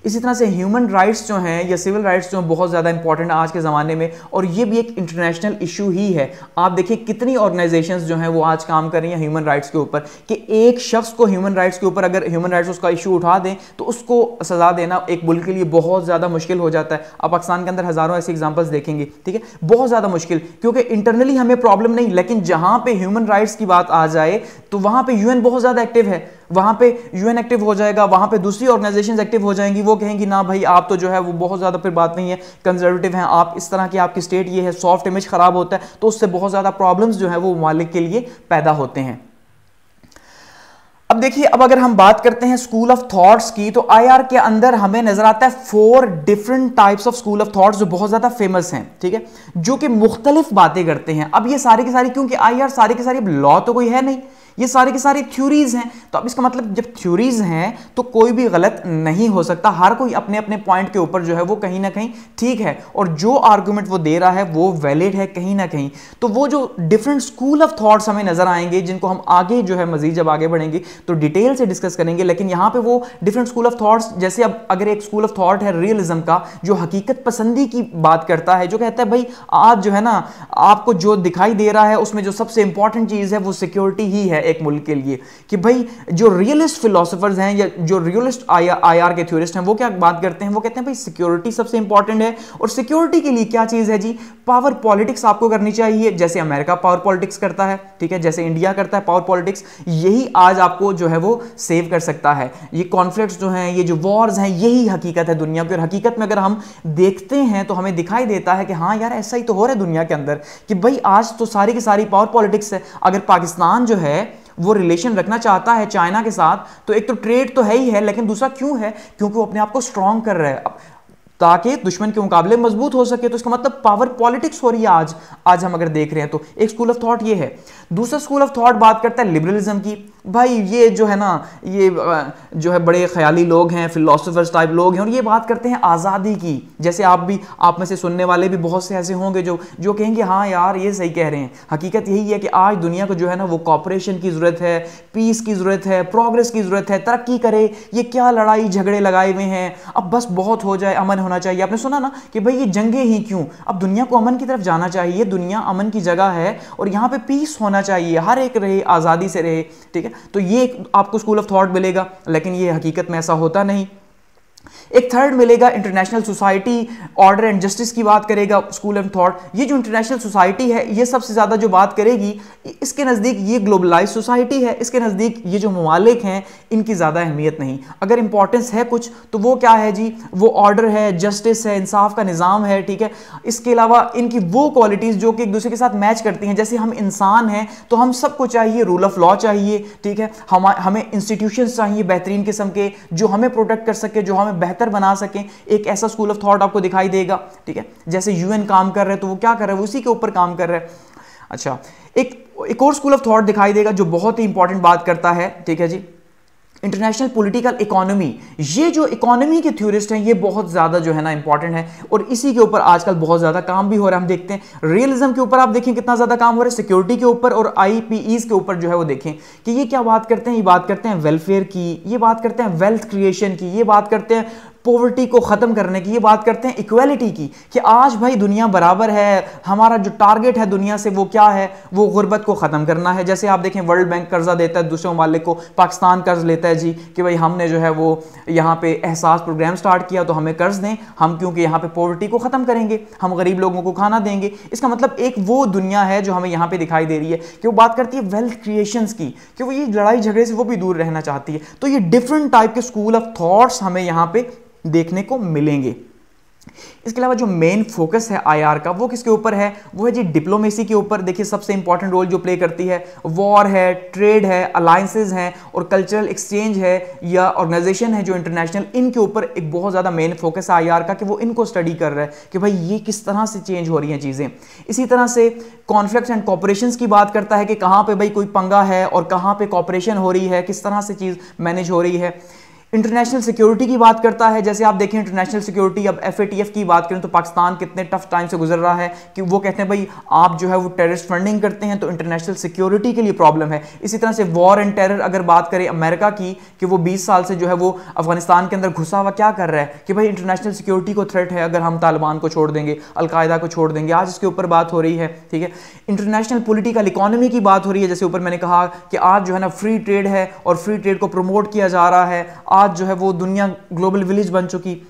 इसी तरह से ह्यूमन राइट्स जो हैं या सिविल राइट्स जो हैं बहुत ज़्यादा इंपॉर्टेंट आज के ज़माने में और ये भी एक इंटरनेशनल इशू ही है आप देखिए कितनी ऑर्गेनाइजेशंस जो हैं वो आज काम कर रही हैं ह्यूमन राइट्स के ऊपर कि एक शख्स को ह्यूमन राइट्स के ऊपर अगर ह्यूमन राइट्स उसका इशू उठा दें तो उसको सज़ा देना एक मुल्क के लिए बहुत ज़्यादा मुश्किल हो जाता है आप पाकिस्तान के अंदर हज़ारों ऐसे एग्जाम्पल्स देखेंगे ठीक है बहुत ज़्यादा मुश्किल क्योंकि इंटरनली हमें प्रॉब्लम नहीं लेकिन जहाँ पर ह्यूमन राइट्स की बात आ जाए तो वहाँ पर यू बहुत ज़्यादा एक्टिव है वहां पे यूएन एक्टिव हो जाएगा वहां पे दूसरी ऑर्गेनाइजेशन एक्टिव हो जाएंगी वो कहेंगी ना भाई आप तो जो है वो बहुत ज़्यादा फिर बात नहीं है कंजर्वेटिव हैं आप इस तरह की आपकी स्टेट ये है सॉफ्ट इमेज ख़राब होता है तो उससे बहुत ज़्यादा प्रॉब्लम जो है वो मालिक के लिए पैदा होते हैं अब देखिए अब अगर हम बात करते हैं स्कूल ऑफ थॉट्स की तो आईआर के अंदर हमें नजर आता है four different types of school of thoughts जो बहुत ज्यादा फेमस हैं ठीक है जो कि मुख्तलिफ बातें करते हैं अब ये सारी की सारी क्योंकि आईआर सारी की सारी लॉ तो कोई है नहीं ये सारी की सारी थ्योरीज हैं तो अब इसका मतलब जब थ्योरीज हैं तो कोई भी गलत नहीं हो सकता हर कोई अपने अपने पॉइंट के ऊपर जो है वो कहीं ना कहीं ठीक है और जो आर्गूमेंट वो दे रहा है वो वैलिड है कहीं ना कहीं तो वो जो डिफरेंट स्कूल ऑफ थाट्स हमें नजर आएंगे जिनको हम आगे जो है मजीद जब आगे बढ़ेंगे तो डिटेल से डिस्कस करेंगे लेकिन यहाँ पर वो डिफरेंट स्कूल ऑफ थाट्स जैसे अब अगर एक स्कूल ऑफ थाट है रियलिज्म का जो हकीकत पसंदी की बात करता है जो कहता है भाई आज जो है ना आपको जो दिखाई दे रहा है उसमें जो सबसे इंपॉर्टेंट चीज़ है वो सिक्योरिटी ही है एक मुल्क के लिए कि भाई जो रियलिस्ट फिलोसफर्स हैं या जो रियलिस्ट आई आर के थ्योरिस्ट हैं वो क्या बात करते हैं वो कहते हैं भाई सिक्योरिटी सबसे इंपॉर्टेंट है और सिक्योरिटी के लिए क्या चीज़ है जी पावर पॉलिटिक्स आपको करनी चाहिए जैसे अमेरिका पावर पॉलिटिक्स करता है ठीक है जैसे इंडिया करता है पावर पॉलिटिक्स यही आज आपको जो है वो सेव कर सकता है ये कॉन्फ्लिक्ट जो हैं ये जो वॉर्स हैं यही हकीकत है दुनिया की और हकीकत में अगर हम देखते हैं तो हमें दिखाई देता है कि हाँ यार ऐसा ही तो हो रहा है दुनिया के अंदर कि भाई आज तो सारी की सारी पावर पॉलिटिक्स है अगर पाकिस्तान जो है वो रिलेशन रखना चाहता है चाइना के साथ तो एक तो ट्रेड तो है ही है लेकिन दूसरा क्यों है क्योंकि वो अपने आप को स्ट्रांग कर रहा है ताकि दुश्मन के मुकाबले मजबूत हो सके तो इसका मतलब पावर पॉलिटिक्स हो रही है आज आज हम अगर देख रहे हैं तो एक स्कूल ऑफ थॉट ये है दूसरा स्कूल ऑफ थॉट बात करता है लिबरलिज्म की भाई ये जो है ना ये जो है बड़े ख्याली लोग हैं फिलोसोफर्स टाइप लोग हैं और ये बात करते हैं आज़ादी की जैसे आप भी आप में से सुनने वाले भी बहुत से ऐसे होंगे जो जो कहेंगे हाँ यार ये सही कह रहे हैं हकीकत यही है कि आज दुनिया को जो है ना वो कॉपरेशन की ज़रूरत है पीस की ज़रूरत है प्रोग्रेस की ज़रूरत है तरक्की करे ये क्या लड़ाई झगड़े लगाए हुए हैं अब बस बहुत हो जाए अमन होना चाहिए आपने सुना ना कि भाई ये जंगे ही क्यों अब दुनिया को अमन की तरफ जाना चाहिए दुनिया अमन की जगह है और यहाँ पर पीस होना चाहिए हर एक रहे आज़ादी से रहे ठीक है तो ये आपको स्कूल ऑफ थॉट मिलेगा लेकिन ये हकीकत में ऐसा होता नहीं एक थर्ड मिलेगा international society order and justice की बात करेगा स्कूल एंड थॉट ये जो इंटरनेशनल सोसाइटी है ये सबसे ज़्यादा जो बात करेगी इसके नज़दीक ये ग्लोबलाइज सोसाइटी है इसके नज़दीक ये जो ममालिक हैं इनकी ज़्यादा अहमियत नहीं अगर इंपॉर्टेंस है कुछ तो वो क्या है जी वो ऑर्डर है जस्टिस है इंसाफ का निज़ाम है ठीक है इसके अलावा इनकी वो क्वालिटीज़ जो कि एक दूसरे के साथ मैच करती हैं जैसे हम इंसान हैं तो हम सबको चाहिए रूल ऑफ लॉ चाहिए ठीक है हम हमें इंस्टीट्यूशन चाहिए बेहतरीन किस्म के जो हमें प्रोटेक्ट कर सके जो हमें बेहतर बेहतर बना सकें एक ऐसा स्कूल ऑफ थॉट आपको दिखाई देगा ठीक है जैसे यूएन काम कर रहे हैं तो वो क्या कर रहे हैं उसी के ऊपर काम कर रहे हैं अच्छा एक एक और स्कूल ऑफ थॉट दिखाई देगा जो बहुत ही इंपॉर्टेंट बात करता है ठीक है जी इंटरनेशनल पॉलिटिकल इकोनॉमी ये जो इकोनॉमी के थ्योरिस्ट हैं ये बहुत ज़्यादा जो है ना इंपॉर्टेंट है और इसी के ऊपर आजकल बहुत ज़्यादा काम भी हो रहा है हम देखते हैं रियलिज्म के ऊपर आप देखें कितना ज़्यादा काम हो रहा है सिक्योरिटी के ऊपर और आई के ऊपर जो है वो देखें कि ये क्या बात करते हैं ये बात करते हैं वेलफेयर की ये बात करते हैं वेल्थ क्रिएशन की ये बात करते हैं पॉवर्टी को ख़त्म करने की ये बात करते हैं इक्वलिटी की कि आज भाई दुनिया बराबर है हमारा जो टारगेट है दुनिया से वो क्या है वो गुर्बत को ख़त्म करना है जैसे आप देखें वर्ल्ड बैंक कर्जा देता है दूसरे ममालिक को पाकिस्तान कर्ज लेता है जी कि भाई हमने जो है वो यहाँ पे एहसास प्रोग्राम स्टार्ट किया तो हमें कर्ज दें हम क्योंकि यहाँ पर पॉवर्टी को ख़त्म करेंगे हम गरीब लोगों को खाना देंगे इसका मतलब एक वो दुनिया है जो हमें यहाँ पर दिखाई दे रही है कि वो बात करती है वेल्थ क्रिएशन की कि वो ये लड़ाई झगड़े से वो भी दूर रहना चाहती है तो ये डिफरेंट टाइप के स्कूल ऑफ थाट्स हमें यहाँ पे देखने को मिलेंगे इसके अलावा जो मेन फोकस है आईआर का वो किसके ऊपर है वो है जी डिप्लोमेसी के ऊपर देखिए सबसे इंपॉर्टेंट रोल जो प्ले करती है वॉर है ट्रेड है अलायंसेज हैं और कल्चरल एक्सचेंज है या ऑर्गेनाइजेशन है जो इंटरनेशनल इनके ऊपर एक बहुत ज़्यादा मेन फोकस है आईआर का कि वो इनको स्टडी कर रहा है कि भाई ये किस तरह से चेंज हो रही हैं चीज़ें इसी तरह से कॉन्फ्लिक्ट एंड कॉपरेशन की बात करता है कि कहाँ पर भाई कोई पंगा है और कहाँ पर कॉपरेशन हो रही है किस तरह से चीज़ मैनेज हो रही है इंटरनेशनल सिक्योरिटी की बात करता है जैसे आप देखें इंटरनेशनल सिक्योरिटी अब एफ की बात करें तो पाकिस्तान कितने टफ टाइम से गुजर रहा है कि वो कहते हैं भाई आप जो है वो टेररिस्ट फंडिंग करते हैं तो इंटरनेशनल सिक्योरिटी के लिए प्रॉब्लम है इसी तरह से वॉर एंड टेरर अगर बात करें अमेरिका की कि वो बीस साल से जो है वो अफगानिस्तान के अंदर घुसा हुआ क्या कर रहा है कि भाई इंटरनेशनल सिक्योरिटी को थ्रेट है अगर हम तालिबान को छोड़ देंगे अलकायदा को छोड़ देंगे आज इसके ऊपर बात हो रही है ठीक है इंटरनेशनल पोलिटिकल इकोनॉमी की बात हो रही है जैसे ऊपर मैंने कहा कि आज जो है ना फ्री ट्रेड है और फ्री ट्रेड को प्रमोट किया जा रहा है आज जो है वो दुनिया ग्लोबल विलेज बन चुकी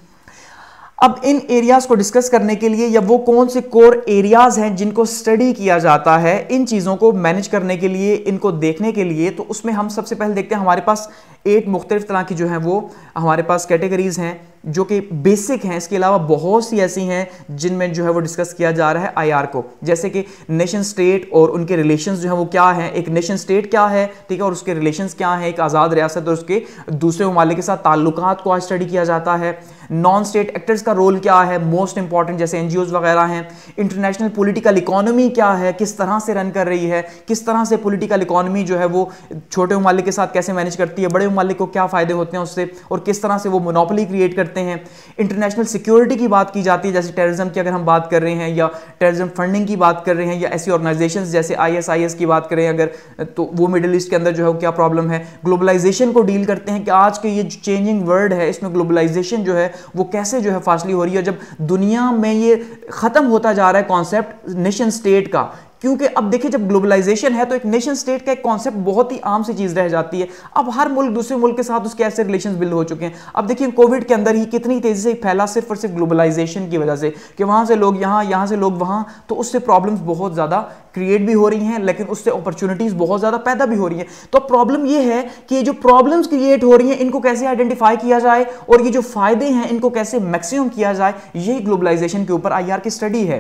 अब इन एरियाज को डिस्कस करने के लिए या वो कौन से कोर एरियाज हैं जिनको स्टडी किया जाता है इन चीज़ों को मैनेज करने के लिए इनको देखने के लिए तो उसमें हम सबसे पहले देखते हैं हमारे पास एट मुख्तलिफ तरह की जो है वो हमारे पास कैटेगरीज़ हैं जो कि बेसिक हैं इसके अलावा बहुत सी ऐसी हैं जिनमें जो है वो डिस्कस किया जा रहा है आईआर को जैसे कि नेशन स्टेट और उनके रिलेशंस जो है वो क्या हैं एक नेशन स्टेट क्या है ठीक है और उसके रिलेशंस क्या हैं एक आज़ाद रियासत और उसके दूसरे ममालिक के साथ ताल्लुक को आज स्टडी किया जाता है नॉन स्टेट एक्टर्स का रोल क्या है मोस्ट इंपॉर्टेंट जैसे एन वगैरह हैं इंटरनेशनल पोलिटिकल इकोनॉमी क्या है किस तरह से रन कर रही है किस तरह से पोलिटिकल इकोनॉमी जो है वो छोटे ममालिक के साथ कैसे मैनेज करती है बड़े मालिक को क्या फ़ायदे होते हैं उससे और किस तरह से वो मोनोपली क्रिएट करते हैं इंटरनेशनल सिक्योरिटी की बात की जाती है जैसे टेररिज्म की अगर हम बात कर रहे हैं या टेररिज्म फंडिंग की बात कर रहे हैं या ऐसी ऑर्गेनाइजेशन जैसे आई की बात करें अगर तो वो मिडिल ईस्ट के अंदर जो है क्या प्रॉब्लम है ग्लोबलाइजेशन को डील करते हैं कि आज के ये चेंजिंग वर्ल्ड है इसमें ग्लोबलाइजेशन जो है वो कैसे जो है फासली हो रही है जब दुनिया में ये ख़त्म होता जा रहा है कॉन्सेप्ट नेशन स्टेट का क्योंकि अब देखिए जब ग्लोबलाइजेशन है तो एक नेशन स्टेट का एक कॉन्सेप्ट बहुत ही आम सी चीज़ रह जाती है अब हर मुल्क दूसरे मुल्क के साथ उसके ऐसे रिलेशन बिल्ड हो चुके हैं अब देखिए कोविड के अंदर ही कितनी तेज़ी से फैला सिर्फ और सिर्फ ग्लोबलाइजेशन की वजह से कि वहां से लोग यहां यहां से लोग वहां तो उससे प्रॉब्लम्स बहुत ज़्यादा क्रिएट भी हो रही हैं लेकिन उससे अपॉर्चुनिटीज़ बहुत ज़्यादा पैदा भी हो रही हैं तो प्रॉब्लम यह है कि ये जो प्रॉब्लम्स क्रिएट हो रही हैं इनको कैसे आइडेंटिफाई किया जाए और ये जो फ़ायदे हैं इनको कैसे मैक्सिमम किया जाए यही ग्लोबलाइजेशन के ऊपर आई की स्टडी है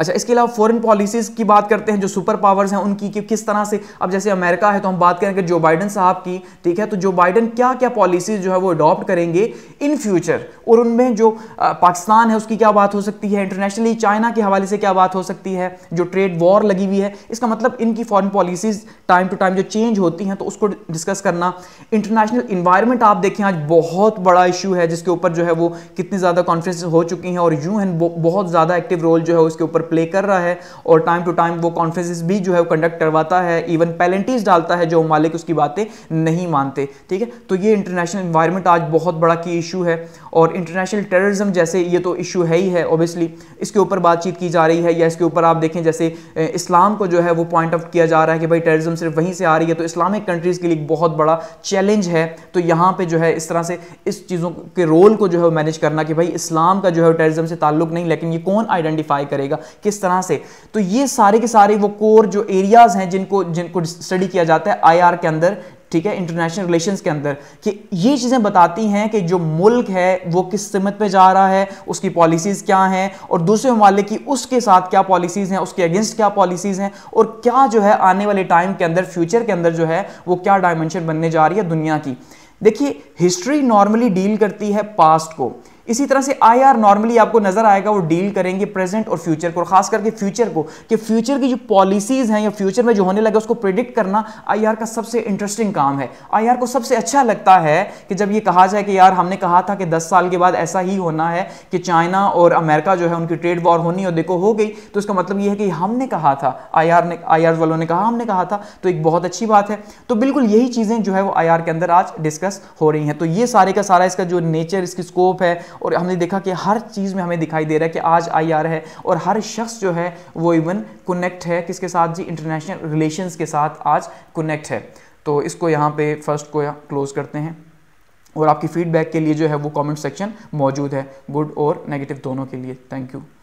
अच्छा इसके अलावा फॉरेन पॉलिसीज़ की बात करते हैं जो सुपर पावर्स हैं उनकी कि किस तरह से अब जैसे अमेरिका है तो हम बात करेंगे जो बाइडन साहब की ठीक है तो जो बाइडन क्या क्या पॉलिसीज़ जो है वो अडॉप्ट करेंगे इन फ्यूचर और उनमें जो पाकिस्तान है उसकी क्या बात हो सकती है इंटरनेशनली चाइना के हवाले से क्या बात हो सकती है जो ट्रेड वॉर लगी हुई है इसका मतलब इनकी foreign policies time to time जो चेंज होती हैं तो उसको डिस्कस करना इंटरनेशनल इन्वायरमेंट आप देखें आज बहुत बड़ा इशू है जिसके ऊपर जो है वो कितनी ज़्यादा कॉन्फ्रेंस हो चुकी हैं और यू बहुत ज़्यादा एक्टिव रोल जो है उसके ऊपर प्ले कर रहा है और टाइम टू टाइम वो कॉन्फ्रेंसिस भी जो है वो कंडक्ट करवाता है इवन पेलेंटीज डालता है जो मालिक उसकी बातें नहीं मानते ठीक है तो ये इंटरनेशनल इन्वायरमेंट आज बहुत बड़ा की इशू है और इंटरनेशनल टेररिज्म जैसे ये तो इशू है ही है ऑब्वियसली इसके ऊपर बातचीत की जा रही है या इसके ऊपर आप देखें जैसे इस्लाम को जो है वो पॉइंट आउट किया जा रहा है कि भाई टेररिज्म सिर्फ वहीं से आ रही है तो इस्लामिक कंट्रीज़ के लिए बहुत बड़ा चैलेंज है तो यहाँ पर जो है इस तरह से इस चीज़ों के रोल को जो है मैनेज करना कि भाई इस्लाम का जो है टेररिज्म से ताल्लुक नहीं लेकिन ये कौन आइडेंटिफाई करेगा किस तरह से तो ये सारे के सारे वो कोर जो एरियाज हैं जिनको जिनको स्टडी किया जाता है आई के अंदर ठीक है इंटरनेशनल रिलेशंस के अंदर कि ये चीज़ें बताती हैं कि जो मुल्क है वो किस कीमत पे जा रहा है उसकी पॉलिसीज़ क्या हैं और दूसरे ममालिक की उसके साथ क्या पॉलिसीज़ हैं उसके अगेंस्ट क्या पॉलिसीज़ हैं और क्या जो है आने वाले टाइम के अंदर फ्यूचर के अंदर जो है वो क्या डायमेंशन बनने जा रही है दुनिया की देखिए हिस्ट्री नॉर्मली डील करती है पास्ट को इसी तरह से आई आर नॉर्मली आपको नजर आएगा वो डील करेंगे प्रेजेंट और फ्यूचर को और खास करके फ्यूचर को कि फ्यूचर की जो पॉलिसीज हैं या फ्यूचर में जो होने लगा उसको प्रिडिक्ट करना आई आर का सबसे इंटरेस्टिंग काम है आई आर को सबसे अच्छा लगता है कि जब ये कहा जाए कि यार हमने कहा था कि दस साल के बाद ऐसा ही होना है कि चाइना और अमेरिका जो है उनकी ट्रेड वॉर होनी और देखो हो गई तो इसका मतलब ये है कि हमने कहा था आई आर ने आई आर वालों ने कहा हमने कहा था तो एक बहुत अच्छी बात है तो बिल्कुल यही चीज़ें जो है वो आई आर के अंदर आज डिस्कस हो रही हैं तो ये सारे का सारा इसका जो नेचर इसकी स्कोप है और हमने देखा कि हर चीज़ में हमें दिखाई दे रहा है कि आज आई है और हर शख्स जो है वो इवन कनेक्ट है किसके साथ जी इंटरनेशनल रिलेशन के साथ आज कनेक्ट है तो इसको यहाँ पर फर्स्ट को क्लोज़ करते हैं और आपकी फीडबैक के लिए जो है वो कमेंट सेक्शन मौजूद है गुड और नेगेटिव दोनों के लिए थैंक यू